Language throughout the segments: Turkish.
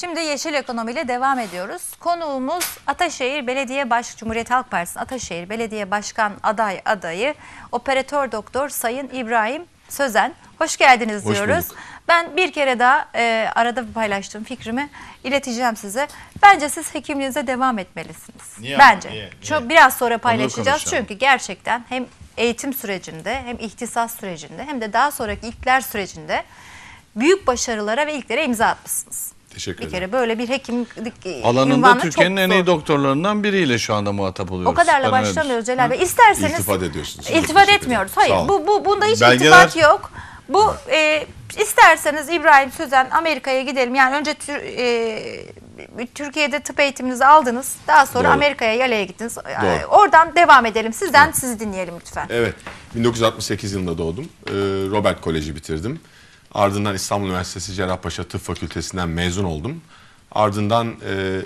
Şimdi yeşil ekonomiyle devam ediyoruz. Konuğumuz Ataşehir Belediye Başkanı Cumhuriyet Halk Partisi Ataşehir Belediye Başkan aday adayı operatör doktor Sayın İbrahim Sözen. Hoş geldiniz Hoş diyoruz. Bulduk. Ben bir kere daha e, arada paylaştığım fikrimi ileteceğim size. Bence siz hekimliğinize devam etmelisiniz. Niye? Bence. Niye? Çok biraz sonra paylaşacağız çünkü gerçekten hem eğitim sürecinde hem ihtisas sürecinde hem de daha sonraki ilkler sürecinde büyük başarılara ve ilklere imza atmışsınız. Teşekkür bir ederim. kere böyle bir hekimlik Alanında Türkiye'nin en iyi doktorlarından biriyle şu anda muhatap oluyoruz. O kadarla Ben başlamıyoruz Celal Bey. İsterseniz İltifat ediyorsunuz. Çok etmiyoruz. Hayır bu, bu bunda hiç Belgeler- iltifat yok. Bu e, isterseniz İbrahim Sözen Amerika'ya gidelim. Yani önce e, Türkiye'de tıp eğitiminizi aldınız. Daha sonra Amerika'ya Yale'ye gittiniz. Doğru. Oradan devam edelim. Sizden sizi dinleyelim lütfen. Evet. 1968 yılında doğdum. Ee, Robert Koleji bitirdim. Ardından İstanbul Üniversitesi Cerrahpaşa Tıp Fakültesinden mezun oldum. Ardından e,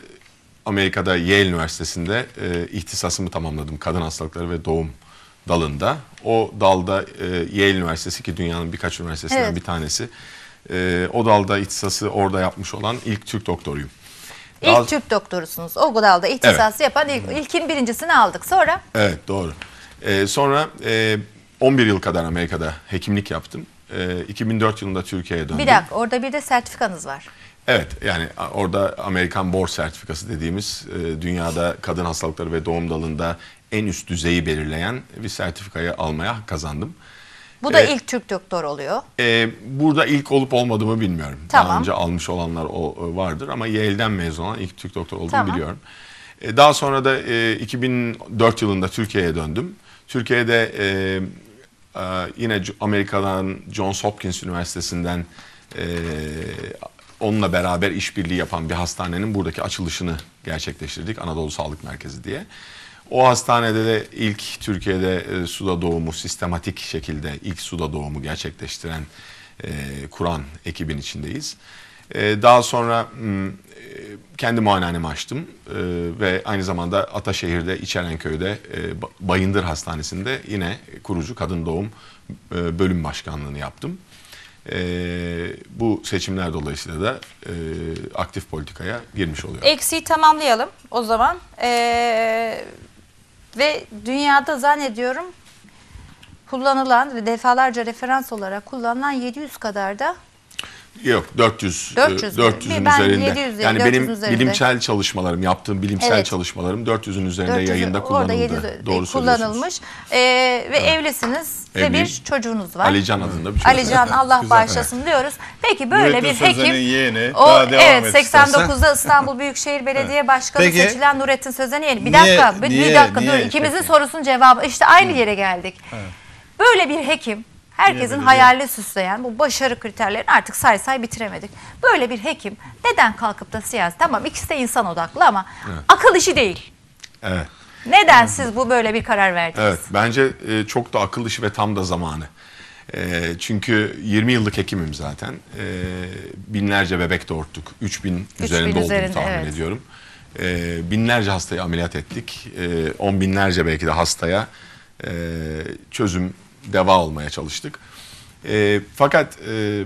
Amerika'da Yale Üniversitesi'nde e, ihtisasımı tamamladım kadın hastalıkları ve doğum dalında. O dalda e, Yale Üniversitesi ki dünyanın birkaç üniversitesinden evet. bir tanesi. E, o dalda ihtisası orada yapmış olan ilk Türk doktoruyum. İlk Dal... Türk doktorusunuz. O dalda ihtisası evet. yapan ilk, ilkin birincisini aldık. Sonra? Evet doğru. E, sonra e, 11 yıl kadar Amerika'da hekimlik yaptım. 2004 ee, yılında Türkiye'ye döndüm. Bir dakika orada bir de sertifikanız var. Evet yani orada Amerikan Bor Sertifikası dediğimiz e, dünyada kadın hastalıkları ve doğum dalında en üst düzeyi belirleyen bir sertifikayı almaya kazandım. Bu da ee, ilk Türk doktor oluyor. E, burada ilk olup olmadığımı bilmiyorum. Tamam. Daha önce almış olanlar o, e, vardır ama Yale'den mezun olan ilk Türk doktor olduğumu tamam. biliyorum. E, daha sonra da e, 2004 yılında Türkiye'ye döndüm. Türkiye'de e, ee, yine Amerika'dan Johns Hopkins Üniversitesi'nden e, onunla beraber işbirliği yapan bir hastanenin buradaki açılışını gerçekleştirdik Anadolu Sağlık Merkezi diye. O hastanede de ilk Türkiye'de e, suda doğumu sistematik şekilde ilk suda doğumu gerçekleştiren e, kuran ekibin içindeyiz. E, daha sonra hmm, e, kendi muayenehanemi açtım e, ve aynı zamanda Ataşehir'de, İçerenköy'de e, Bayındır Hastanesi'nde yine kurucu kadın doğum e, bölüm başkanlığını yaptım. E, bu seçimler dolayısıyla da e, aktif politikaya girmiş oluyor. Eksiği tamamlayalım o zaman. E, ve dünyada zannediyorum kullanılan ve defalarca referans olarak kullanılan 700 kadar da Yok 400 400, 400'ün ben üzerinde. 700 yani 400 benim üzerinde. bilimsel çalışmalarım, yaptığım bilimsel evet. çalışmalarım 400'ün üzerinde 400, yayında kullanıldı. Orada 700 Doğru e, kullanılmış. Ee, ve evet. evlisiniz ve bir çocuğunuz var. Alican adında bir çocuk. Alican Allah bağışlasın diyoruz. Peki böyle bir hekim. Yeğeni, o evet 89'da İstanbul Büyükşehir Belediye evet. Başkanı Peki, seçilen Nurettin Sözen Yeğeni. Bir dakika, niye, bir, bir dakika niye, dur. Niye, İkimizin peki. sorusunun cevabı. İşte aynı Hı. yere geldik. Evet. Böyle bir hekim herkesin hayali süsleyen bu başarı kriterlerini artık say say bitiremedik. Böyle bir hekim neden kalkıp da siyaset tamam ikisi de insan odaklı ama akıl işi değil. Evet. Neden siz bu böyle bir karar verdiniz? Evet bence e, çok da akıl işi ve tam da zamanı. E, çünkü 20 yıllık hekimim zaten. E, binlerce bebek doğurttuk. 3000 üzerinde olduğunu tahmin evet. ediyorum. binlerce hastayı ameliyat ettik. on binlerce belki de hastaya çözüm deva olmaya çalıştık. E, fakat e,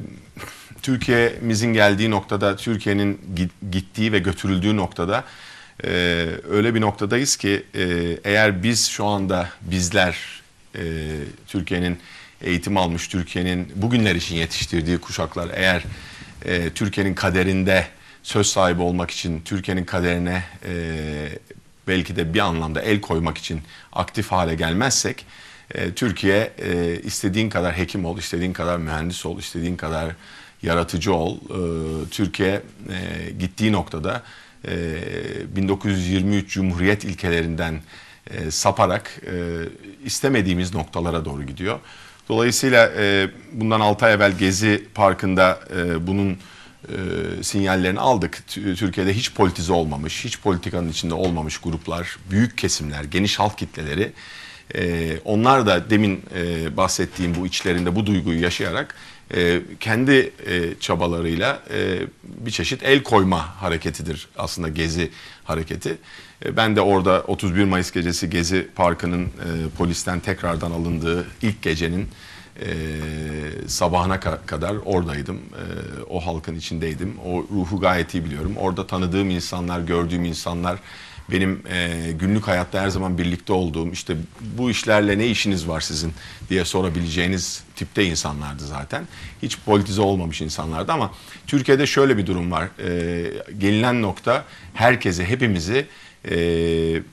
Türkiye'mizin geldiği noktada, Türkiye'nin gittiği ve götürüldüğü noktada e, öyle bir noktadayız ki e, eğer biz şu anda bizler e, Türkiye'nin eğitim almış, Türkiye'nin bugünler için yetiştirdiği kuşaklar eğer e, Türkiye'nin kaderinde söz sahibi olmak için, Türkiye'nin kaderine e, belki de bir anlamda el koymak için aktif hale gelmezsek e, Türkiye e, istediğin kadar hekim ol, istediğin kadar mühendis ol, istediğin kadar yaratıcı ol. E, Türkiye e, gittiği noktada 1923 Cumhuriyet ilkelerinden saparak istemediğimiz noktalara doğru gidiyor. Dolayısıyla bundan 6 ay evvel Gezi Parkı'nda bunun sinyallerini aldık. Türkiye'de hiç politize olmamış, hiç politikanın içinde olmamış gruplar, büyük kesimler, geniş halk kitleleri e, onlar da demin e, bahsettiğim bu içlerinde bu duyguyu yaşayarak e, kendi e, çabalarıyla e, bir çeşit el koyma hareketidir aslında gezi hareketi. E, ben de orada 31 Mayıs gecesi Gezi Parkı'nın e, polisten tekrardan alındığı ilk gecenin e, sabahına ka kadar oradaydım. E, o halkın içindeydim. O ruhu gayet iyi biliyorum. Orada tanıdığım insanlar, gördüğüm insanlar benim e, günlük hayatta her zaman birlikte olduğum işte bu işlerle ne işiniz var sizin diye sorabileceğiniz tipte insanlardı zaten. Hiç politize olmamış insanlardı ama Türkiye'de şöyle bir durum var. E, gelinen nokta herkesi hepimizi e,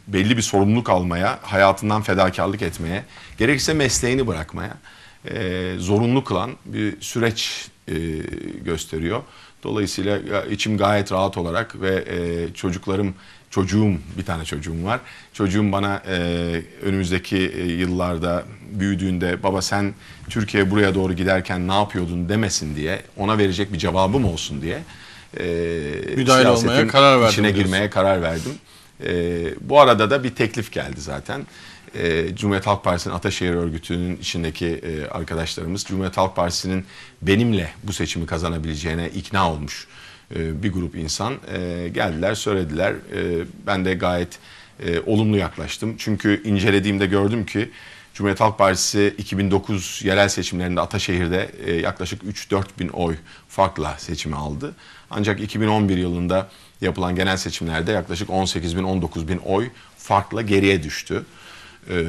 belli bir sorumluluk almaya, hayatından fedakarlık etmeye, gerekirse mesleğini bırakmaya e, zorunlu kılan bir süreç e, gösteriyor. Dolayısıyla içim gayet rahat olarak ve e, çocuklarım, çocuğum, bir tane çocuğum var. Çocuğum bana e, önümüzdeki e, yıllarda büyüdüğünde baba sen Türkiye buraya doğru giderken ne yapıyordun demesin diye ona verecek bir cevabım olsun diye e, müdahil olmaya karar verdim. İçine diyorsun. girmeye karar verdim. E, bu arada da bir teklif geldi zaten e, Cumhuriyet Halk Partisi'nin Ataşehir örgütünün içindeki e, arkadaşlarımız Cumhuriyet Halk Partisi'nin benimle bu seçimi kazanabileceğine ikna olmuş e, bir grup insan e, geldiler söylediler. E, ben de gayet e, olumlu yaklaştım. Çünkü incelediğimde gördüm ki Cumhuriyet Halk Partisi 2009 yerel seçimlerinde Ataşehir'de e, yaklaşık 3-4 bin oy farkla seçimi aldı. Ancak 2011 yılında yapılan genel seçimlerde yaklaşık 18 bin 19 bin oy farkla geriye düştü. Ee,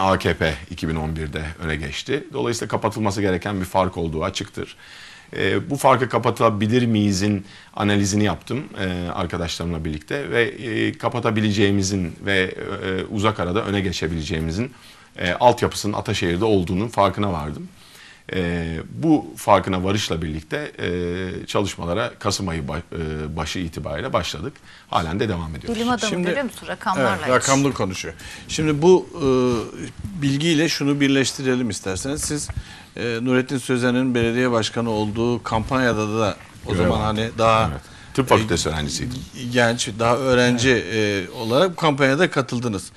AKP 2011'de öne geçti. Dolayısıyla kapatılması gereken bir fark olduğu açıktır. Ee, bu farkı kapatabilir miyizin analizini yaptım e, arkadaşlarımla birlikte ve e, kapatabileceğimizin ve e, uzak arada öne geçebileceğimizin e, altyapısının Ataşehir'de olduğunun farkına vardım. E, bu farkına varışla birlikte e, çalışmalara Kasım ayı ba, e, başı itibariyle başladık. Halen de devam ediyoruz. Bilim adamı Şimdi, görüyor musun? Rakamlarla. Evet, rakamlı konuşuyor. Şimdi bu e, bilgiyle şunu birleştirelim isterseniz. Siz e, Nurettin Sözen'in belediye başkanı olduğu kampanyada da o Görev zaman aldım. hani daha... Evet. Tıp fakültesi e, öğrencisiydim. Genç, daha öğrenci evet. e, olarak bu kampanyada katıldınız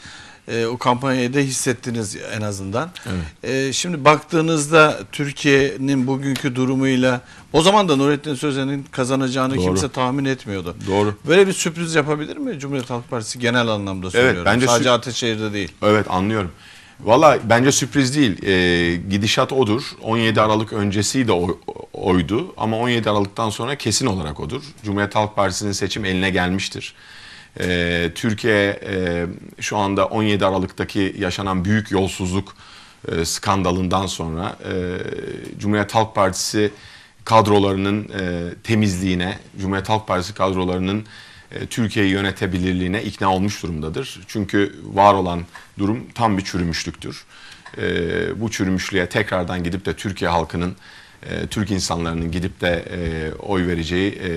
e, o kampanyayı da hissettiniz en azından. Evet. E, şimdi baktığınızda Türkiye'nin bugünkü durumuyla o zaman da Nurettin Sözen'in kazanacağını Doğru. kimse tahmin etmiyordu. Doğru. Böyle bir sürpriz yapabilir mi Cumhuriyet Halk Partisi genel anlamda söylüyorum. Evet, bence Sadece Ateşehir'de değil. Evet anlıyorum. Valla bence sürpriz değil. E, gidişat odur. 17 Aralık öncesi de o, oydu ama 17 Aralık'tan sonra kesin olarak odur. Cumhuriyet Halk Partisi'nin seçim eline gelmiştir. E, Türkiye e, şu anda 17 Aralık'taki yaşanan büyük yolsuzluk e, skandalından sonra e, Cumhuriyet Halk Partisi kadrolarının e, temizliğine, Cumhuriyet Halk Partisi kadrolarının e, Türkiye'yi yönetebilirliğine ikna olmuş durumdadır. Çünkü var olan durum tam bir çürümüşlüktür. E, bu çürümüşlüğe tekrardan gidip de Türkiye halkının e, Türk insanların gidip de e, oy vereceği e,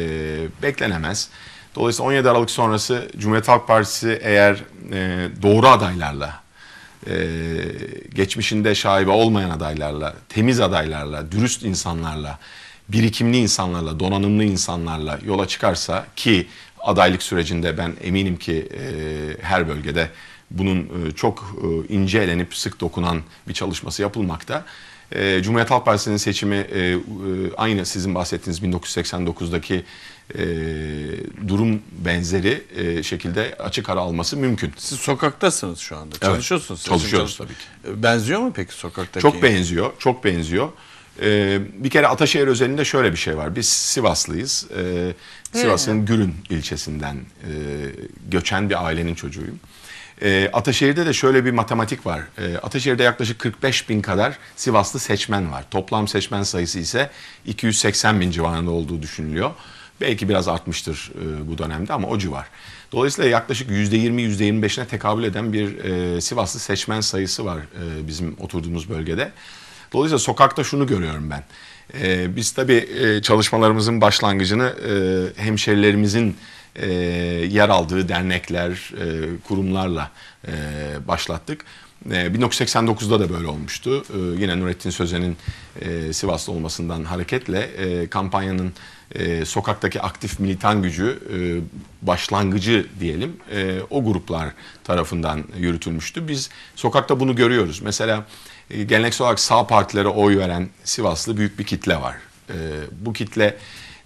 beklenemez. Dolayısıyla 17 Aralık sonrası Cumhuriyet Halk Partisi eğer e, doğru adaylarla, e, geçmişinde şaibe olmayan adaylarla, temiz adaylarla, dürüst insanlarla, birikimli insanlarla, donanımlı insanlarla yola çıkarsa ki adaylık sürecinde ben eminim ki e, her bölgede bunun e, çok e, ince elenip sık dokunan bir çalışması yapılmakta. E, Cumhuriyet Halk Partisi'nin seçimi e, e, aynı sizin bahsettiğiniz 1989'daki e, durum benzeri e, şekilde açık ara alması mümkün. Siz sokaktasınız şu anda. Çalışıyorsunuz. Çalışıyoruz çalış- tabii ki. E, benziyor mu peki sokaktaki? Çok benziyor, çok benziyor. Ee, bir kere Ataşehir özelinde şöyle bir şey var. Biz Sivaslıyız. Ee, Sivas'ın Gürün ilçesinden e, göçen bir ailenin çocuğuyum. Ee, Ataşehir'de de şöyle bir matematik var. Ee, Ataşehir'de yaklaşık 45 bin kadar Sivaslı seçmen var. Toplam seçmen sayısı ise 280 bin civarında olduğu düşünülüyor. Belki biraz artmıştır e, bu dönemde ama o civar. Dolayısıyla yaklaşık %20-%25'ine tekabül eden bir e, Sivaslı seçmen sayısı var e, bizim oturduğumuz bölgede. Dolayısıyla sokakta şunu görüyorum ben. biz tabii çalışmalarımızın başlangıcını hemşerilerimizin yer aldığı dernekler, kurumlarla başlattık. 1989'da da böyle olmuştu. Yine Nurettin Sözen'in Sivaslı olmasından hareketle kampanyanın e, sokaktaki aktif militan gücü e, başlangıcı diyelim e, o gruplar tarafından yürütülmüştü. Biz sokakta bunu görüyoruz. Mesela e, geleneksel olarak sağ partilere oy veren Sivaslı büyük bir kitle var. E, bu kitle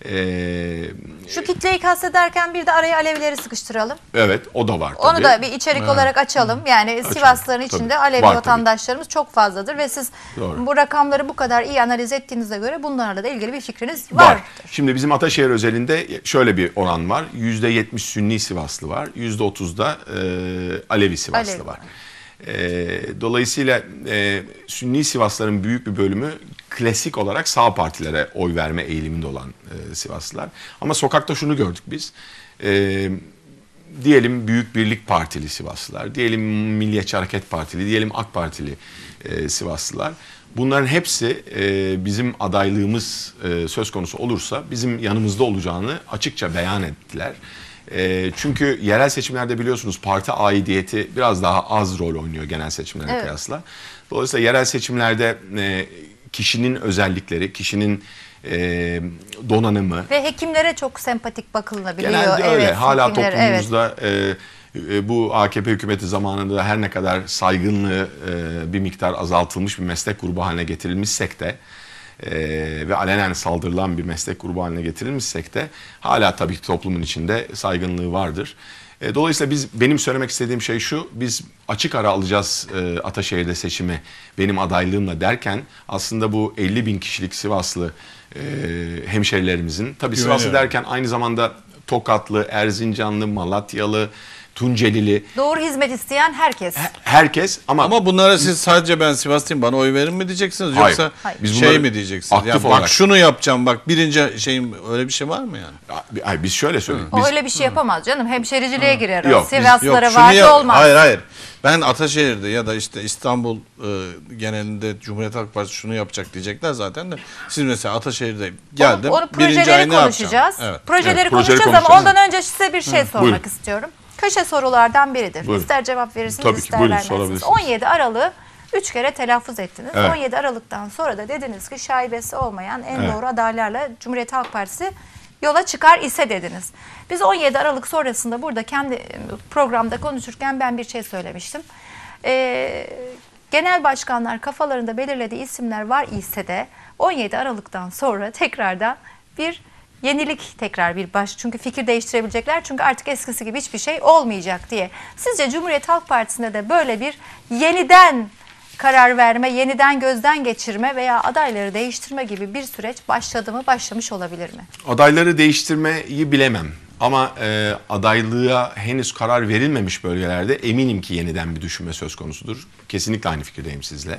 ee, Şu kitleyi kastederken bir de araya Alevileri sıkıştıralım. evet o da var tabii. Onu da bir içerik olarak açalım. Yani Sivaslıların tabii. içinde Alevi Var tabii. vatandaşlarımız çok fazladır ve siz Doğru. bu rakamları bu kadar iyi analiz ettiğinize göre bunlarla da ilgili bir fikriniz var. Şimdi bizim Ataşehir özelinde şöyle bir oran var. %70 Sünni Sivaslı var. %30'da e, Alevi Sivaslı Alevi var. var. E, dolayısıyla e, Sünni Sivasların büyük bir bölümü klasik olarak sağ partilere oy verme eğiliminde olan e, Sivaslılar. Ama sokakta şunu gördük biz. E, diyelim Büyük Birlik Partili Sivaslılar, diyelim Milliyetçi Hareket Partili, diyelim AK Partili e, Sivaslılar. Bunların hepsi e, bizim adaylığımız e, söz konusu olursa bizim yanımızda olacağını açıkça beyan ettiler. E, çünkü yerel seçimlerde biliyorsunuz parti aidiyeti biraz daha az rol oynuyor genel seçimlere evet. kıyasla. Dolayısıyla yerel seçimlerde e, kişinin özellikleri, kişinin e, donanımı. Ve hekimlere çok sempatik bakılınabiliyor. Genelde öyle. Hala hekimler, toplumumuzda evet. e, bu AKP hükümeti zamanında her ne kadar saygınlığı e, bir miktar azaltılmış bir meslek grubu haline getirilmişsek de e, ve alenen saldırılan bir meslek grubu haline getirilmişsek de hala tabii ki toplumun içinde saygınlığı vardır. E, dolayısıyla biz benim söylemek istediğim şey şu. Biz açık ara alacağız e, Ataşehir'de seçimi benim adaylığımla derken aslında bu 50 bin kişilik Sivaslı e, hemşerilerimizin tabii Sivaslı derken aynı zamanda Tokatlı, Erzincanlı, Malatyalı, Tuncelili. Doğru hizmet isteyen herkes. He- herkes ama Ama bunlara siz sadece ben Sivaslıyım bana oy verin mi diyeceksiniz yoksa Hayır. şey mi diyeceksiniz? aktif Ya bak olarak- şunu yapacağım bak birinci şeyim öyle bir şey var mı yani? Ay, biz şöyle söyleyeyim. o öyle bir şey yapamaz canım. Hemşericiliğe girer o. Yok, biz- Sivaslara şunu varcı olmaz. Hayır hayır. Ben Ataşehir'de ya da işte İstanbul e, genelinde Cumhuriyet Halk Partisi şunu yapacak diyecekler zaten de. Siz mesela Ataşehir'de geldim. Onu, onu birinci ay ne konuşacağız. Evet. Projeleri evet, projeleri konuşacağız ama konuşacağız. ondan önce size bir şey sormak Buyurun. istiyorum. Köşe sorulardan biridir. Buyurun. İster cevap verirsiniz Tabii ki, ister buyurun, vermezsiniz. 17 Aralık'ı 3 kere telaffuz ettiniz. Evet. 17 Aralık'tan sonra da dediniz ki şaibesi olmayan en evet. doğru adaylarla Cumhuriyet Halk Partisi yola çıkar ise dediniz. Biz 17 Aralık sonrasında burada kendi e, programda konuşurken ben bir şey söylemiştim. Ee, genel başkanlar kafalarında belirlediği isimler var ise de 17 Aralık'tan sonra tekrardan bir yenilik tekrar bir baş çünkü fikir değiştirebilecekler çünkü artık eskisi gibi hiçbir şey olmayacak diye. Sizce Cumhuriyet Halk Partisi'nde de böyle bir yeniden karar verme, yeniden gözden geçirme veya adayları değiştirme gibi bir süreç başladı mı, başlamış olabilir mi? Adayları değiştirmeyi bilemem. Ama e, adaylığa henüz karar verilmemiş bölgelerde eminim ki yeniden bir düşünme söz konusudur. Kesinlikle aynı fikirdeyim sizle.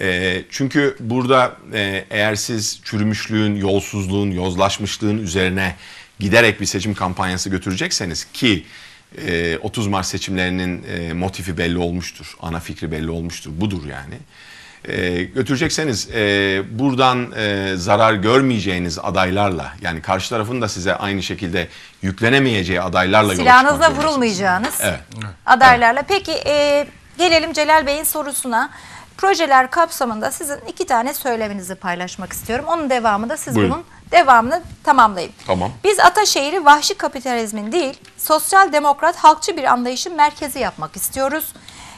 E, çünkü burada e, eğer siz çürümüşlüğün, yolsuzluğun, yozlaşmışlığın üzerine giderek bir seçim kampanyası götürecekseniz ki e, 30 Mart seçimlerinin e, motifi belli olmuştur, ana fikri belli olmuştur, budur yani. E, götürecekseniz e, buradan e, zarar görmeyeceğiniz adaylarla yani karşı tarafın da size aynı şekilde yüklenemeyeceği adaylarla Silahınızla vurulmayacağınız evet. adaylarla. Peki e, gelelim Celal Bey'in sorusuna. Projeler kapsamında sizin iki tane söyleminizi paylaşmak istiyorum. Onun devamı da siz Buyurun. bunun devamını tamamlayın. Tamam. Biz Ataşehir'i vahşi kapitalizmin değil, sosyal demokrat halkçı bir anlayışın merkezi yapmak istiyoruz.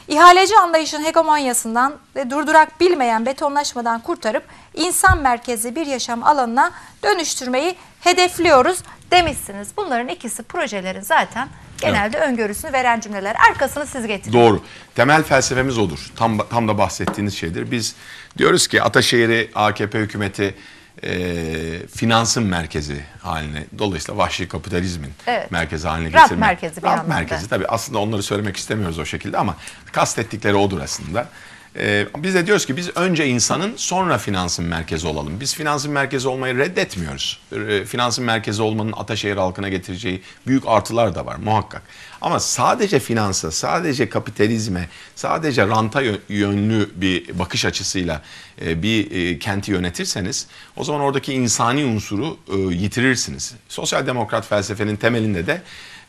İhaleci anlayışın hegemonyasından ve durdurak bilmeyen betonlaşmadan kurtarıp insan merkezli bir yaşam alanına dönüştürmeyi hedefliyoruz demişsiniz. Bunların ikisi projelerin zaten Genelde evet. öngörüsünü veren cümleler. Arkasını siz getirin. Doğru. Temel felsefemiz odur. Tam, tam da bahsettiğiniz şeydir. Biz diyoruz ki Ataşehir'i AKP hükümeti e, finansın merkezi haline, dolayısıyla vahşi kapitalizmin evet. merkezi haline getirmek. Rant merkezi bir Rant merkezi tabii. Aslında onları söylemek istemiyoruz o şekilde ama kastettikleri odur aslında. Ee, biz de diyoruz ki biz önce insanın sonra finansın merkezi olalım. Biz finansın merkezi olmayı reddetmiyoruz. Ee, finansın merkezi olmanın Ataşehir halkına getireceği büyük artılar da var muhakkak. Ama sadece finansa, sadece kapitalizme, sadece ranta yönlü bir bakış açısıyla e, bir e, kenti yönetirseniz o zaman oradaki insani unsuru e, yitirirsiniz. Sosyal demokrat felsefenin temelinde de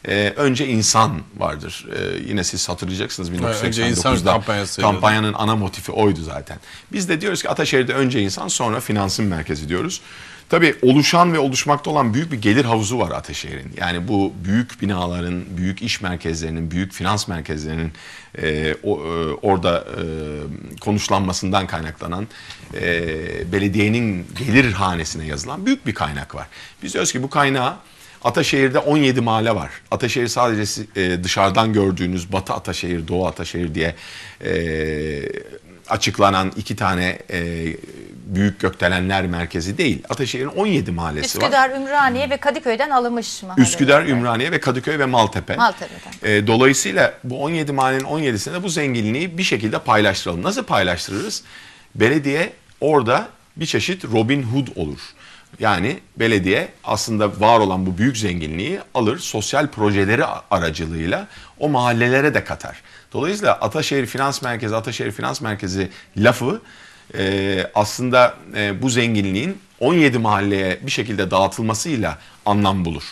e, önce insan vardır. E, yine siz hatırlayacaksınız 1989'da evet, kampanyanın ana motifi oydu zaten. Biz de diyoruz ki Ataşehir'de önce insan sonra finansın merkezi diyoruz. Tabii oluşan ve oluşmakta olan büyük bir gelir havuzu var Ateşehir'in. Yani bu büyük binaların, büyük iş merkezlerinin, büyük finans merkezlerinin e, o, e, orada e, konuşlanmasından kaynaklanan e, belediyenin gelir hanesine yazılan büyük bir kaynak var. Biz diyoruz ki bu kaynağı Ataşehir'de 17 mahalle var. Ataşehir sadece e, dışarıdan gördüğünüz Batı Ataşehir, Doğu Ataşehir diye e, açıklanan iki tane e, büyük gökdelenler merkezi değil. Ataşehir'in 17 mahallesi Üsküdar, var. Üsküdar, Ümraniye ve Kadıköy'den alınmış mahalle. Üsküdar, Ümraniye ve Kadıköy ve Maltepe. Maltepe'den. dolayısıyla bu 17 mahallenin 17'sinde bu zenginliği bir şekilde paylaştıralım. Nasıl paylaştırırız? Belediye orada bir çeşit Robin Hood olur. Yani belediye aslında var olan bu büyük zenginliği alır sosyal projeleri aracılığıyla o mahallelere de katar. Dolayısıyla Ataşehir Finans Merkezi, Ataşehir Finans Merkezi lafı e, aslında e, bu zenginliğin 17 mahalleye bir şekilde dağıtılmasıyla anlam bulur.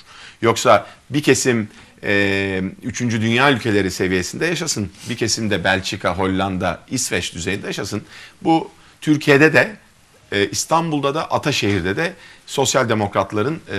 Yoksa bir kesim e, 3. Dünya ülkeleri seviyesinde yaşasın, bir kesim de Belçika, Hollanda, İsveç düzeyinde yaşasın. Bu Türkiye'de de ee, İstanbul'da da Ataşehir'de de sosyal demokratların e,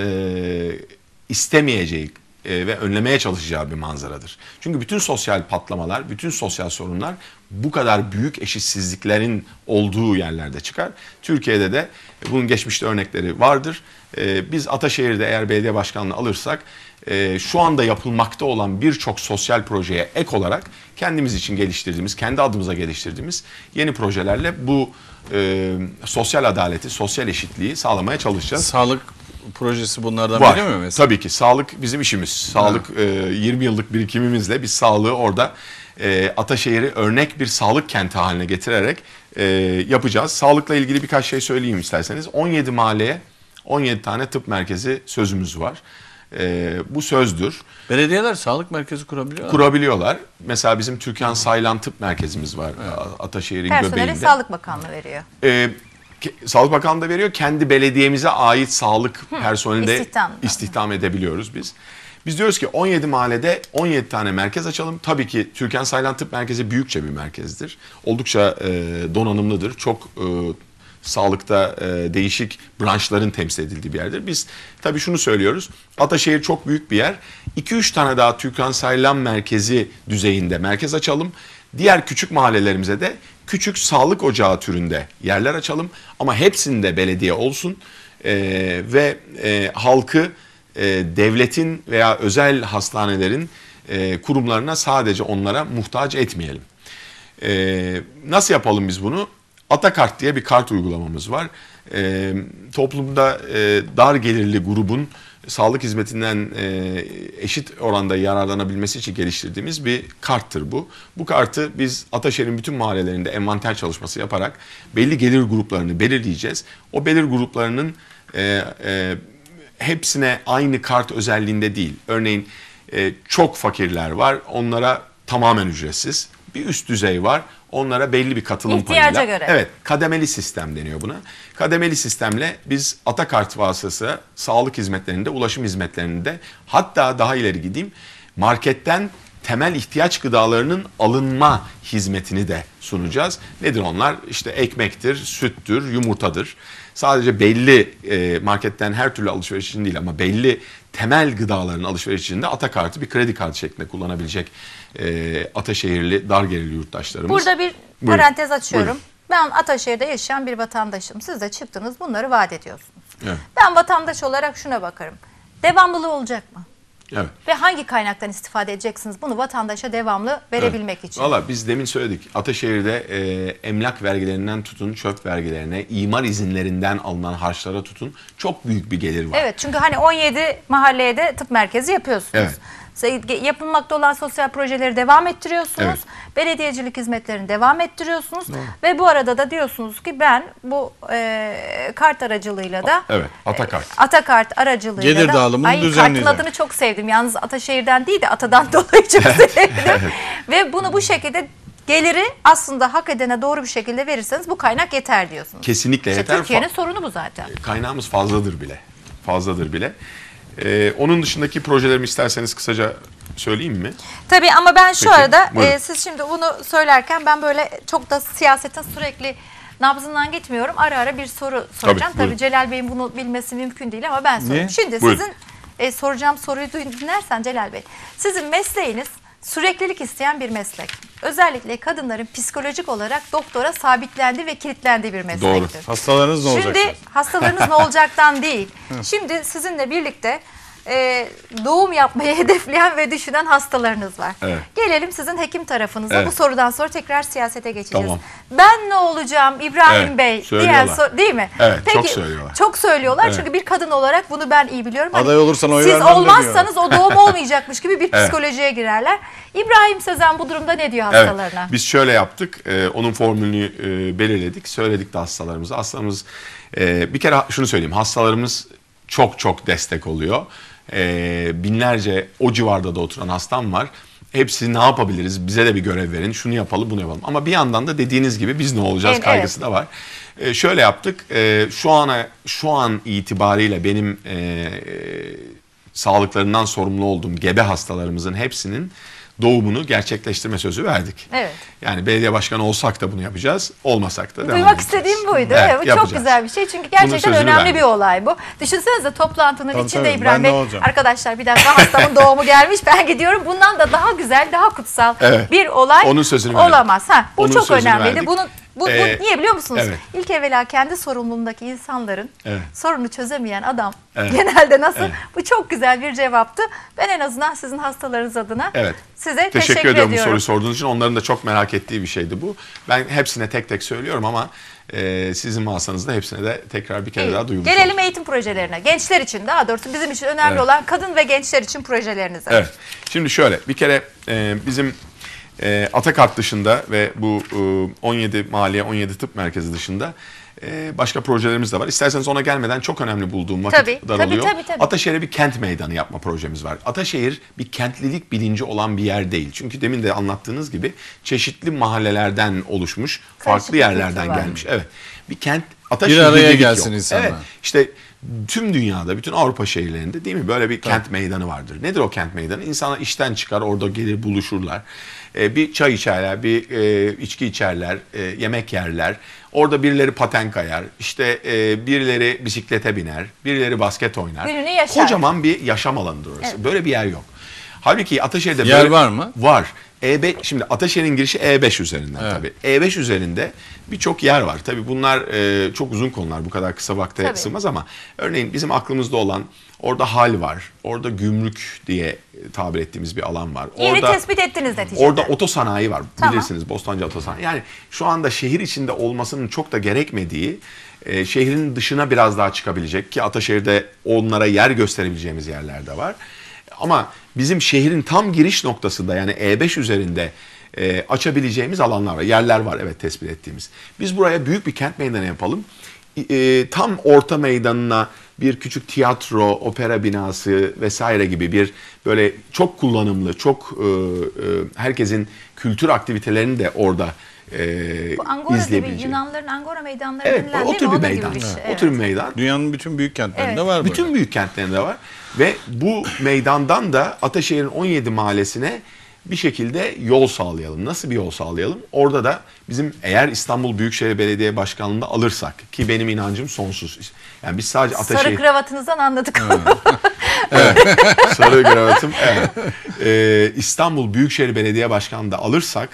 istemeyeceği e, ve önlemeye çalışacağı bir manzaradır. Çünkü bütün sosyal patlamalar, bütün sosyal sorunlar bu kadar büyük eşitsizliklerin olduğu yerlerde çıkar. Türkiye'de de e, bunun geçmişte örnekleri vardır. E, biz Ataşehir'de eğer belediye başkanlığı alırsak e, şu anda yapılmakta olan birçok sosyal projeye ek olarak kendimiz için geliştirdiğimiz, kendi adımıza geliştirdiğimiz yeni projelerle bu e, sosyal adaleti, sosyal eşitliği sağlamaya çalışacağız. Sağlık projesi bunlardan Var. biri mi mesela? Tabii ki sağlık bizim işimiz. Sağlık e, 20 yıllık birikimimizle biz sağlığı orada e, Ataşehir'i örnek bir sağlık kenti haline getirerek e, yapacağız. Sağlıkla ilgili birkaç şey söyleyeyim isterseniz. 17 mahalleye 17 tane tıp merkezi sözümüz var. E, bu sözdür. Belediyeler sağlık merkezi kurabiliyor Kurabiliyorlar. Mesela bizim Türkan Saylan Tıp Merkezimiz var evet. Ataşehir'in göbeğinde. Personele Sağlık Bakanlığı veriyor. E, Sağlık Bakanlığı da veriyor. Kendi belediyemize ait sağlık personeli de istihdam, istihdam edebiliyoruz biz. Biz diyoruz ki 17 mahallede 17 tane merkez açalım. Tabii ki Türkan Saylan Tıp Merkezi büyükçe bir merkezdir. Oldukça e, donanımlıdır. Çok e, sağlıkta e, değişik branşların temsil edildiği bir yerdir. Biz tabii şunu söylüyoruz. Ataşehir çok büyük bir yer. 2-3 tane daha Türkan Saylan Merkezi düzeyinde merkez açalım. Diğer küçük mahallelerimize de küçük sağlık ocağı türünde yerler açalım ama hepsinde belediye olsun e, ve e, halkı e, devletin veya özel hastanelerin e, kurumlarına sadece onlara muhtaç etmeyelim. E, nasıl yapalım biz bunu? Atakart diye bir kart uygulamamız var. E, toplumda e, dar gelirli grubun sağlık hizmetinden e, eşit oranda yararlanabilmesi için geliştirdiğimiz bir karttır bu. Bu kartı biz Ataşehir'in bütün mahallelerinde envanter çalışması yaparak belli gelir gruplarını belirleyeceğiz. O belir gruplarının e, e, hepsine aynı kart özelliğinde değil. Örneğin e, çok fakirler var onlara tamamen ücretsiz bir üst düzey var. Onlara belli bir katılım İhtiyaca payıyla. göre. Evet kademeli sistem deniyor buna. Kademeli sistemle biz Atakart vasıtası sağlık hizmetlerinde, ulaşım hizmetlerinde hatta daha ileri gideyim marketten temel ihtiyaç gıdalarının alınma hizmetini de sunacağız. Nedir onlar? İşte ekmektir, süttür, yumurtadır. Sadece belli e, marketten her türlü alışveriş için değil ama belli temel gıdaların alışveriş için Atakart'ı bir kredi kartı şeklinde kullanabilecek e, Ataşehirli gelirli yurttaşlarımız. Burada bir Buyurun. parantez açıyorum. Buyurun. Ben Ataşehir'de yaşayan bir vatandaşım. Siz de çıktınız bunları vaat ediyorsunuz. Evet. Ben vatandaş olarak şuna bakarım. Devamlılığı olacak mı? Evet. Ve hangi kaynaktan istifade edeceksiniz bunu vatandaşa devamlı verebilmek evet. için? Valla biz demin söyledik. Ataşehir'de e, emlak vergilerinden tutun çöp vergilerine, imar izinlerinden alınan harçlara tutun çok büyük bir gelir var. Evet çünkü hani 17 mahalleye de tıp merkezi yapıyorsunuz. Evet. Yapılmakta olan sosyal projeleri devam ettiriyorsunuz. Evet. Belediyecilik hizmetlerini devam ettiriyorsunuz. Doğru. Ve bu arada da diyorsunuz ki ben bu e, kart aracılığıyla da Evet, Atakart. E, Atakart aracılığıyla Gelir da dağılımını ay, Kartın adını çok sevdim. Yalnız Ataşehir'den değil de Atadan dolayı çok sevdim. Ve bunu bu şekilde geliri aslında hak edene doğru bir şekilde verirseniz bu kaynak yeter diyorsunuz. Kesinlikle işte yeter. Türkiye'nin sorunu bu zaten. E, kaynağımız fazladır bile. Fazladır bile. Ee, onun dışındaki projelerimi isterseniz kısaca söyleyeyim mi? Tabii ama ben şu Peki, arada e, siz şimdi bunu söylerken ben böyle çok da siyasetin sürekli nabzından gitmiyorum. Ara ara bir soru soracağım. Tabii, Tabii Celal Bey'in bunu bilmesi mümkün değil ama ben sorayım. Şimdi Buyurun. sizin e, soracağım soruyu dinlersen Celal Bey. Sizin mesleğiniz Süreklilik isteyen bir meslek. Özellikle kadınların psikolojik olarak doktora sabitlendi ve kilitlendi bir meslektir. Doğru. Hastalarınız ne olacak? Şimdi hastalarınız ne olacaktan değil. Şimdi sizinle birlikte e, doğum yapmayı hedefleyen ve düşünen hastalarınız var. Evet. Gelelim sizin hekim tarafınıza. Evet. Bu sorudan sonra tekrar siyasete geçeceğiz. Tamam. Ben ne olacağım İbrahim evet, Bey diyen sor değil mi? Evet, Peki, çok söylüyorlar. Çok söylüyorlar evet. çünkü bir kadın olarak bunu ben iyi biliyorum. Aday hani olursan oy Siz olmazsanız o doğum olmayacakmış gibi bir evet. psikolojiye girerler. İbrahim Sezen bu durumda ne diyor hastalarına? Evet, biz şöyle yaptık. E, onun formülünü e, belirledik. Söyledik de hastalarımıza. Hastalarımız e, bir kere şunu söyleyeyim. Hastalarımız çok çok destek oluyor e, binlerce o civarda da oturan hastam var. Hepsi ne yapabiliriz? Bize de bir görev verin. Şunu yapalım, bunu yapalım. Ama bir yandan da dediğiniz gibi biz ne olacağız evet, kaygısı evet. da var. E, şöyle yaptık. E, şu ana şu an itibariyle benim e, sağlıklarından sorumlu olduğum gebe hastalarımızın hepsinin doğumunu gerçekleştirme sözü verdik. Evet. Yani belediye başkanı olsak da bunu yapacağız, olmasak da. Duymak istediğim buydu. Evet, evet, çok güzel bir şey çünkü gerçekten önemli verdim. bir olay bu. Düşünsenize toplantının tabii, içinde tabii, İbrahim Bey, arkadaşlar bir dakika hastamın doğumu gelmiş ben gidiyorum. Bundan da daha güzel, daha kutsal evet. bir olay Onun sözünü olamaz. Ha, bu Onun çok önemliydi. Verdik. Bunu bu, ee, bu niye biliyor musunuz? Evet. İlk evvela kendi sorumluluğundaki insanların evet. sorunu çözemeyen adam evet. genelde nasıl? Evet. Bu çok güzel bir cevaptı. Ben en azından sizin hastalarınız adına evet. size teşekkür, teşekkür ediyorum. Teşekkür soruyu sorduğunuz için. Onların da çok merak ettiği bir şeydi bu. Ben hepsine tek tek söylüyorum ama e, sizin masanızda hepsine de tekrar bir kere İyi. daha duyurmuş Gelelim olur. eğitim projelerine. Gençler için daha doğrusu bizim için önemli evet. olan kadın ve gençler için projelerinize. Evet. Şimdi şöyle bir kere e, bizim e, Atakart dışında ve bu e, 17 Maliye 17 Tıp Merkezi dışında e, başka projelerimiz de var. İsterseniz ona gelmeden çok önemli bulduğum vakit tabii, daralıyor. Tabii, tabii, tabii. Ataşehir'e bir kent meydanı yapma projemiz var. Ataşehir bir kentlilik bilinci olan bir yer değil. Çünkü demin de anlattığınız gibi çeşitli mahallelerden oluşmuş, Karışık farklı yerlerden var. gelmiş. Evet. Bir kent Ataşehir bir araya gelsin yok. insanlar. Evet. İşte tüm dünyada bütün Avrupa şehirlerinde değil mi böyle bir Tabii. kent meydanı vardır. Nedir o kent meydanı? İnsanlar işten çıkar orada gelir buluşurlar. E, bir çay içerler, bir e, içki içerler, e, yemek yerler. Orada birileri paten kayar, işte e, birileri bisiklete biner, birileri basket oynar. Birini yaşar. Kocaman bir yaşam alanıdır orası. Evet. Böyle bir yer yok. Halbuki Ataşehir'de yer böyle, var mı? Var. E5 şimdi Ataşehir'in girişi E5 üzerinden evet. tabii. E5 üzerinde birçok yer var. Tabii bunlar e, çok uzun konular. Bu kadar kısa vakte tabii. sığmaz ama örneğin bizim aklımızda olan Orada hal var. Orada gümrük diye tabir ettiğimiz bir alan var. Yeni orada, tespit ettiniz neticede. Orada otosanayi var. Tamam. Bilirsiniz Bostancı Otosanayi. Yani şu anda şehir içinde olmasının çok da gerekmediği e, şehrin dışına biraz daha çıkabilecek ki Ataşehir'de onlara yer gösterebileceğimiz yerler de var. Ama bizim şehrin tam giriş noktasında yani E5 üzerinde e, açabileceğimiz alanlar var. Yerler var evet tespit ettiğimiz. Biz buraya büyük bir kent meydanı yapalım. E, tam orta meydanına bir küçük tiyatro, opera binası vesaire gibi bir böyle çok kullanımlı, çok e, e, herkesin kültür aktivitelerini de orada e, izleyebileceği. gibi Yunanların Angora meydanları evet, denilen o tür bir meydan. Bir şey. Evet. O tür bir meydan. Dünyanın bütün büyük kentlerinde evet. var. Bütün böyle. büyük kentlerinde var. Ve bu meydandan da Ataşehir'in 17 mahallesine bir şekilde yol sağlayalım. Nasıl bir yol sağlayalım? Orada da bizim eğer İstanbul Büyükşehir Belediye Başkanlığı'nda alırsak ki benim inancım sonsuz. Yani biz sadece Ataşehir... Sarı kravatınızdan anladık onu. evet. Sarı kravatım. Evet. Ee, İstanbul Büyükşehir Belediye Başkanlığı'nda alırsak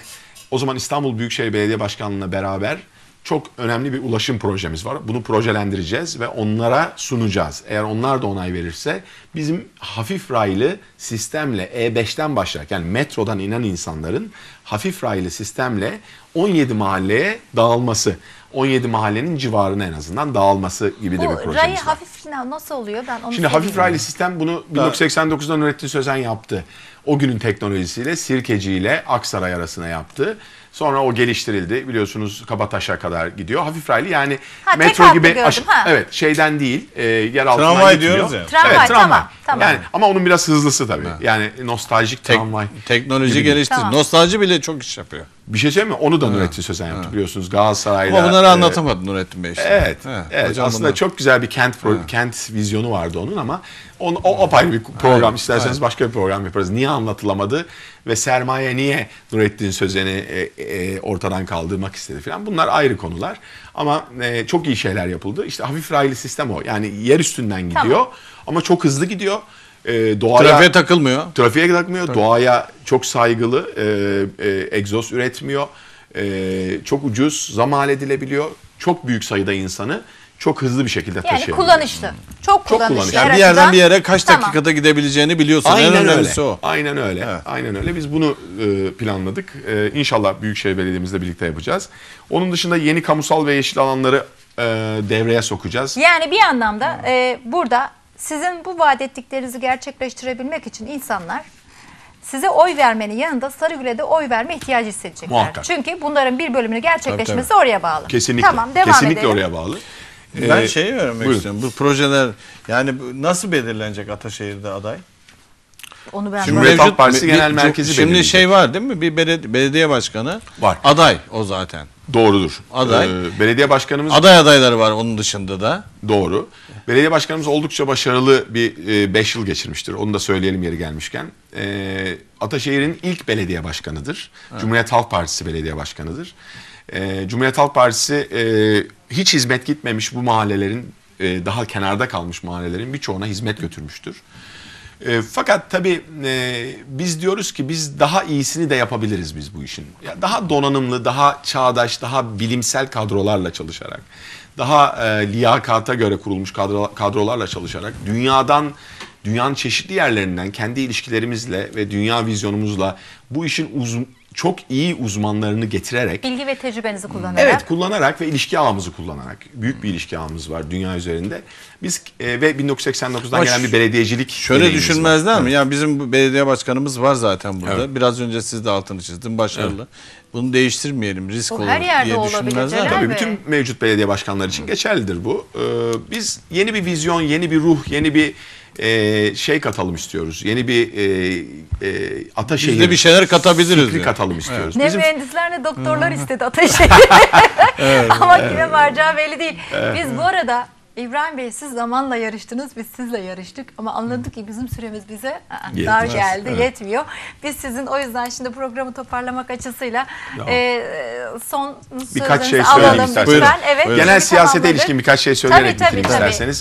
o zaman İstanbul Büyükşehir Belediye Başkanlığı'na beraber çok önemli bir ulaşım projemiz var. Bunu projelendireceğiz ve onlara sunacağız. Eğer onlar da onay verirse bizim hafif raylı sistemle E5'ten başlayarak yani metrodan inen insanların hafif raylı sistemle 17 mahalleye dağılması. 17 mahallenin civarına en azından dağılması gibi de bir projemiz rayı var. hafif nasıl oluyor? Ben onu Şimdi hafif raylı sistem bunu 1989'dan Öğrettin Sözen yaptı o günün teknolojisiyle Sirkeci ile Aksaray arasına yaptı. Sonra o geliştirildi. Biliyorsunuz Kabataş'a kadar gidiyor. Hafif raylı yani ha, metro gibi gördüm, aş- ha. evet şeyden değil, e, yer altından Tramvay gitmiyor. diyoruz ya. Tramvay, evet, tramvay. Tamam, tamam. Yani ama onun biraz hızlısı tabii. Ha. Yani nostaljik Tek, tramvay. Teknoloji gibi. gelişti. Tamam. Nostalji bile çok iş yapıyor. Bir şey söyleyeyim mi? Onu da ha. Nurettin Sözen yaptı ha. biliyorsunuz Galatasaray'la. Ama bunları e, anlatamadı Nurettin Bey işte. Evet. Ha. evet. Aslında bunlar. çok güzel bir kent pro- kent vizyonu vardı onun ama On, o apayrı bir program aynen, isterseniz aynen. başka bir program yaparız. Niye anlatılamadı ve sermaye niye Nurettin Sözen'i e, e, ortadan kaldırmak istedi falan. Bunlar ayrı konular ama e, çok iyi şeyler yapıldı. İşte hafif raylı sistem o. Yani yer üstünden gidiyor tamam. ama çok hızlı gidiyor. E, doğaya, trafiğe takılmıyor. Trafiğe takılmıyor. Tabii. Doğaya çok saygılı. E, e, egzoz üretmiyor. E, çok ucuz. Zamal edilebiliyor. Çok büyük sayıda insanı çok hızlı bir şekilde yani taşıyabiliyor. kullanışlı. Çok kullanışlı. Çok kullanışlı. Yani bir yerden bir yere kaç tamam. dakikada gidebileceğini biliyorsun. Aynen en önemlisi öyle. o. Aynen öyle. Evet. Aynen öyle. Biz bunu e, planladık. E, inşallah Büyükşehir Belediye'mizle birlikte yapacağız. Onun dışında yeni kamusal ve yeşil alanları e, devreye sokacağız. Yani bir anlamda e, burada sizin bu vaat ettiklerinizi gerçekleştirebilmek için insanlar size oy vermenin yanında Sarıgül'e de oy verme ihtiyacı hissedecekler. Muhakkak. Çünkü bunların bir bölümünü gerçekleşmesi tabii, tabii. oraya bağlı. Kesinlikle. Tamam devam Kesinlikle edelim. oraya bağlı. Ben ee, şeyi öğrenmek buyurun. istiyorum. Bu projeler yani nasıl belirlenecek Ataşehir'de aday? Onu ben Cumhuriyet mevcut, Halk Partisi Genel Merkezi Şimdi belirleyecek. şey var değil mi? Bir belediye başkanı var. aday o zaten. Doğrudur. Aday. Ee, belediye başkanımız aday adayları var onun dışında da. Doğru. Belediye başkanımız oldukça başarılı bir 5 e, yıl geçirmiştir. Onu da söyleyelim yeri gelmişken. E, Ataşehir'in ilk belediye başkanıdır. Evet. Cumhuriyet Halk Partisi belediye başkanıdır e, Cumhuriyet Halk Partisi e, hiç hizmet gitmemiş bu mahallelerin e, daha kenarda kalmış mahallelerin birçoğuna hizmet götürmüştür. E, fakat tabii e, biz diyoruz ki biz daha iyisini de yapabiliriz biz bu işin. Ya daha donanımlı, daha çağdaş, daha bilimsel kadrolarla çalışarak, daha e, liyakata göre kurulmuş kadro, kadrolarla çalışarak dünyadan dünyanın çeşitli yerlerinden kendi ilişkilerimizle ve dünya vizyonumuzla bu işin uzun çok iyi uzmanlarını getirerek bilgi ve tecrübenizi hmm. kullanarak evet kullanarak ve ilişki ağımızı kullanarak büyük bir ilişki ağımız var dünya üzerinde biz e, ve 1989'dan Ama gelen bir belediyecilik şöyle düşünmezler mi evet. ya bizim belediye başkanımız var zaten burada evet. biraz önce siz de altını çizdin başarılı evet bunu değiştirmeyelim risk bu olur her yerde diye düşünmezler. Tabii mi? bütün mevcut belediye başkanları için geçerlidir bu. Ee, biz yeni bir vizyon, yeni bir ruh, yeni bir e, şey katalım istiyoruz. Yeni bir e, e, Ataşehir. Biz de bir şeyler katabiliriz. yani. katalım istiyoruz. Evet. Bizim... Ne mühendisler ne doktorlar istedi Ataşehir. evet, Ama evet. kime varacağı belli değil. Evet. Biz bu arada İbrahim Bey siz zamanla yarıştınız, biz sizle yarıştık ama anladık ki bizim süremiz bize Yetmez. dar geldi, evet. yetmiyor. Biz sizin o yüzden şimdi programı toparlamak açısıyla Tamam. e, son Birkaç şey sözlerinizi söyleyeyim isterseniz. Buyurun. Evet, Buyurun. Genel siyasete ilişkin birkaç şey söyleyerek tabii, bitirin tabii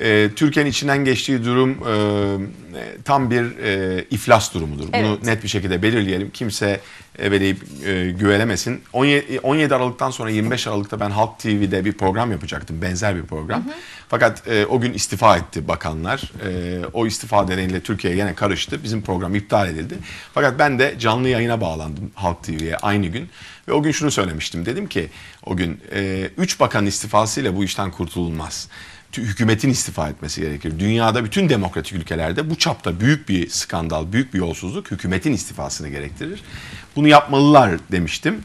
e, Türkiye'nin içinden geçtiği durum e, tam bir e, iflas durumudur. Evet. Bunu net bir şekilde belirleyelim. Kimse ebeleyip e, güvelemesin. 17, 17 Aralık'tan sonra 25 Aralık'ta ben Halk TV'de bir program yapacaktım. Benzer bir program. Hı hı. Fakat e, o gün istifa etti bakanlar. E, o istifa nedeniyle Türkiye yine karıştı. Bizim program iptal edildi. Fakat ben de canlı yayına bağlandım Halk TV'ye aynı gün. Ve o gün şunu söylemiştim. Dedim ki o gün 3 e, bakan istifasıyla bu işten kurtululmaz hükümetin istifa etmesi gerekir. Dünyada bütün demokratik ülkelerde bu çapta büyük bir skandal, büyük bir yolsuzluk hükümetin istifasını gerektirir. Bunu yapmalılar demiştim.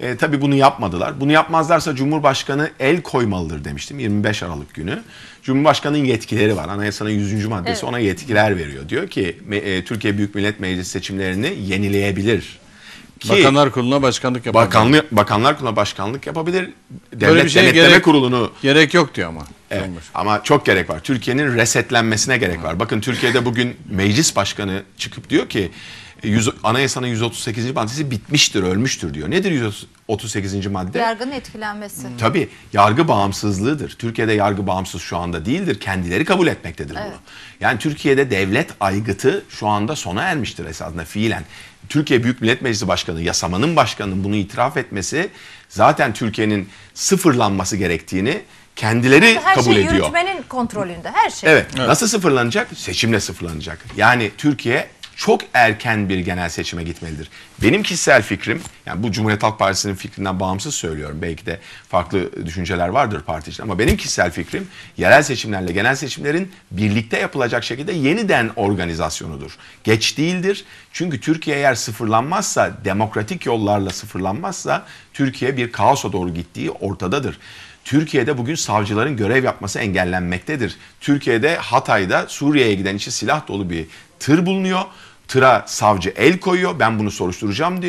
E, tabii bunu yapmadılar. Bunu yapmazlarsa Cumhurbaşkanı el koymalıdır demiştim 25 Aralık günü. Cumhurbaşkanının yetkileri var. Anayasanın 100. maddesi evet. ona yetkiler veriyor. Diyor ki e, Türkiye Büyük Millet Meclisi seçimlerini yenileyebilir ki Bakanlar Kurulu'na başkanlık yapabilir. Bakanlı, Bakanlar Kurulu'na başkanlık yapabilir. Devlet Böyle bir şeye Denetleme gerek, Kurulu'nu gerek yok diyor ama. Evet. Ama çok gerek var. Türkiye'nin resetlenmesine gerek var. Bakın Türkiye'de bugün meclis başkanı çıkıp diyor ki 100, anayasanın 138. maddesi bitmiştir, ölmüştür diyor. Nedir 138. madde? Yargının etkilenmesi. Hmm. Tabii yargı bağımsızlığıdır. Türkiye'de yargı bağımsız şu anda değildir. Kendileri kabul etmektedir evet. bunu. Yani Türkiye'de devlet aygıtı şu anda sona ermiştir esasında fiilen. Türkiye Büyük Millet Meclisi Başkanı, yasamanın başkanının bunu itiraf etmesi zaten Türkiye'nin sıfırlanması gerektiğini kendileri her şey kabul şey ediyor. yürütmenin kontrolünde her şey. Evet. evet. Nasıl sıfırlanacak? Seçimle sıfırlanacak. Yani Türkiye çok erken bir genel seçime gitmelidir. Benim kişisel fikrim, yani bu Cumhuriyet Halk Partisi'nin fikrinden bağımsız söylüyorum. Belki de farklı düşünceler vardır parti için ama benim kişisel fikrim yerel seçimlerle genel seçimlerin birlikte yapılacak şekilde yeniden organizasyonudur. Geç değildir. Çünkü Türkiye eğer sıfırlanmazsa, demokratik yollarla sıfırlanmazsa Türkiye bir kaosa doğru gittiği ortadadır. Türkiye'de bugün savcıların görev yapması engellenmektedir. Türkiye'de Hatay'da Suriye'ye giden için silah dolu bir tır bulunuyor. Tıra savcı el koyuyor ben bunu soruşturacağım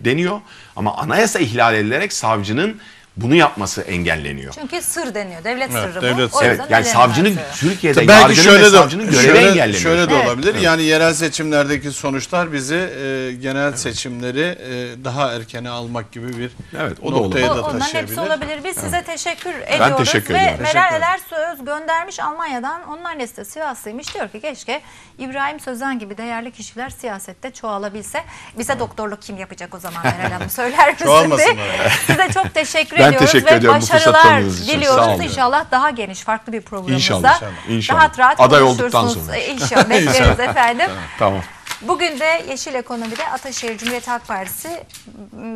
deniyor. Ama anayasa ihlal edilerek savcının bunu yapması engelleniyor. Çünkü sır deniyor. Devlet Evet, devlet bu. O Evet yüzden yani savcının sırrı. Türkiye'de Tabii yargının ve savcının görevi şöyle, engelleniyor. şöyle de Evet. olabilir. Yani yerel seçimlerdeki sonuçlar bizi e, genel seçimleri e, daha erkene almak gibi bir Evet, o da noktaya da Bu- da onların hepsi olabilir. Biz size teşekkür ediyoruz. teşekkür ve Meral Eler Söz göndermiş Almanya'dan. Onun annesi de Sivaslıymış. Diyor ki keşke İbrahim Sözen gibi değerli kişiler siyasette çoğalabilse. Bize doktorluk kim yapacak o zaman Meral Hanım söyler misin? Çoğalmasınlar. Size çok teşekkür Ben ben teşekkür ve ediyorum bu fırsattan için. diliyoruz. İnşallah daha geniş farklı bir programımızda inşallah, inşallah. rahat rahat Aday olduktan sonra. E, inşallah bekleriz efendim. tamam. Bugün de Yeşil Ekonomi'de Ataşehir Cumhuriyet Halk Partisi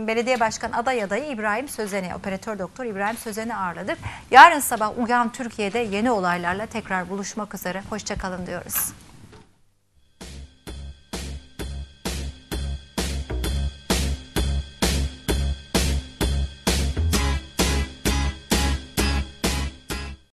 Belediye Başkan aday adayı İbrahim Sözen'i, operatör doktor İbrahim Sözen'i ağırladık. Yarın sabah Uyan Türkiye'de yeni olaylarla tekrar buluşmak üzere. Hoşçakalın diyoruz.